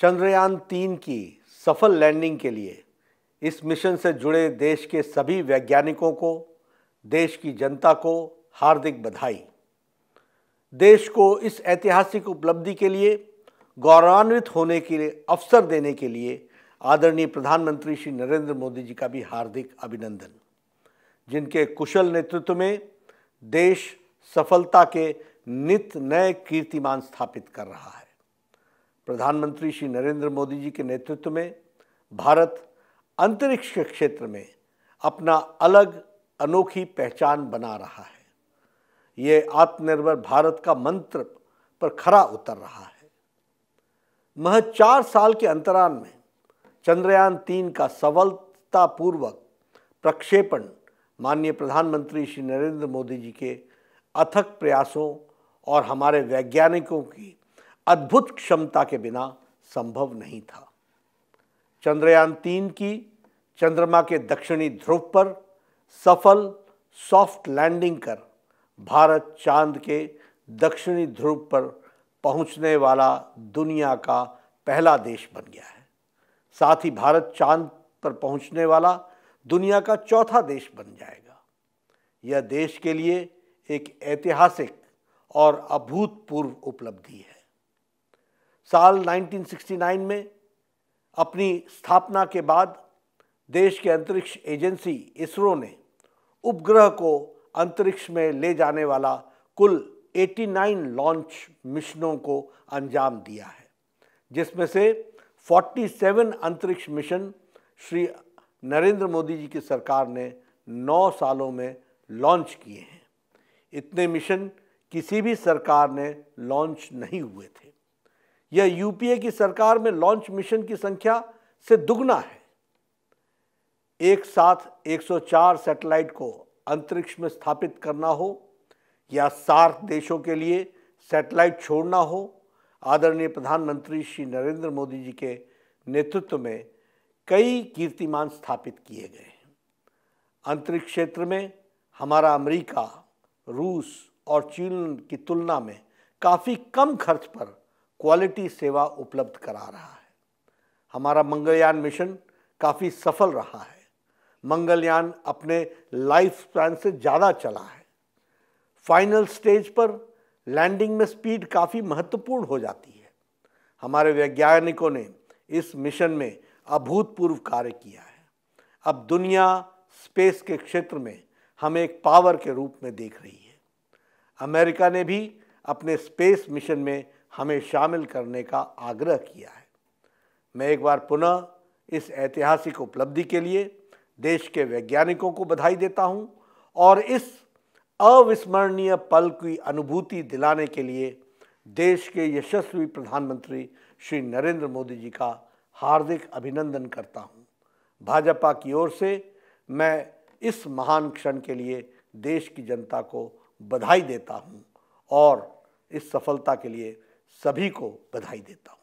चंद्रयान तीन की सफल लैंडिंग के लिए इस मिशन से जुड़े देश के सभी वैज्ञानिकों को देश की जनता को हार्दिक बधाई देश को इस ऐतिहासिक उपलब्धि के लिए गौरवान्वित होने के लिए अवसर देने के लिए आदरणीय प्रधानमंत्री श्री नरेंद्र मोदी जी का भी हार्दिक अभिनंदन जिनके कुशल नेतृत्व में देश सफलता के नित नए कीर्तिमान स्थापित कर रहा है प्रधानमंत्री श्री नरेंद्र मोदी जी के नेतृत्व में भारत अंतरिक्ष के क्षेत्र में अपना अलग अनोखी पहचान बना रहा है ये आत्मनिर्भर भारत का मंत्र पर खरा उतर रहा है महज चार साल के अंतराल में चंद्रयान तीन का सफलतापूर्वक प्रक्षेपण माननीय प्रधानमंत्री श्री नरेंद्र मोदी जी के अथक प्रयासों और हमारे वैज्ञानिकों की अद्भुत क्षमता के बिना संभव नहीं था चंद्रयान तीन की चंद्रमा के दक्षिणी ध्रुव पर सफल सॉफ्ट लैंडिंग कर भारत चांद के दक्षिणी ध्रुव पर पहुंचने वाला दुनिया का पहला देश बन गया है साथ ही भारत चांद पर पहुंचने वाला दुनिया का चौथा देश बन जाएगा यह देश के लिए एक ऐतिहासिक और अभूतपूर्व उपलब्धि है साल 1969 में अपनी स्थापना के बाद देश के अंतरिक्ष एजेंसी इसरो ने उपग्रह को अंतरिक्ष में ले जाने वाला कुल 89 लॉन्च मिशनों को अंजाम दिया है जिसमें से 47 अंतरिक्ष मिशन श्री नरेंद्र मोदी जी की सरकार ने 9 सालों में लॉन्च किए हैं इतने मिशन किसी भी सरकार ने लॉन्च नहीं हुए थे यह यूपीए की सरकार में लॉन्च मिशन की संख्या से दुगना है एक साथ 104 सैटेलाइट को अंतरिक्ष में स्थापित करना हो या सार्क देशों के लिए सैटेलाइट छोड़ना हो आदरणीय प्रधानमंत्री श्री नरेंद्र मोदी जी के नेतृत्व में कई कीर्तिमान स्थापित किए गए हैं अंतरिक्ष क्षेत्र में हमारा अमेरिका रूस और चीन की तुलना में काफ़ी कम खर्च पर क्वालिटी सेवा उपलब्ध करा रहा है हमारा मंगलयान मिशन काफ़ी सफल रहा है मंगलयान अपने लाइफ स्पैन से ज़्यादा चला है फाइनल स्टेज पर लैंडिंग में स्पीड काफ़ी महत्वपूर्ण हो जाती है हमारे वैज्ञानिकों ने इस मिशन में अभूतपूर्व कार्य किया है अब दुनिया स्पेस के क्षेत्र में हमें एक पावर के रूप में देख रही है अमेरिका ने भी अपने स्पेस मिशन में हमें शामिल करने का आग्रह किया है मैं एक बार पुनः इस ऐतिहासिक उपलब्धि के लिए देश के वैज्ञानिकों को बधाई देता हूं और इस अविस्मरणीय पल की अनुभूति दिलाने के लिए देश के यशस्वी प्रधानमंत्री श्री नरेंद्र मोदी जी का हार्दिक अभिनंदन करता हूं। भाजपा की ओर से मैं इस महान क्षण के लिए देश की जनता को बधाई देता हूं और इस सफलता के लिए सभी को बधाई देता हूँ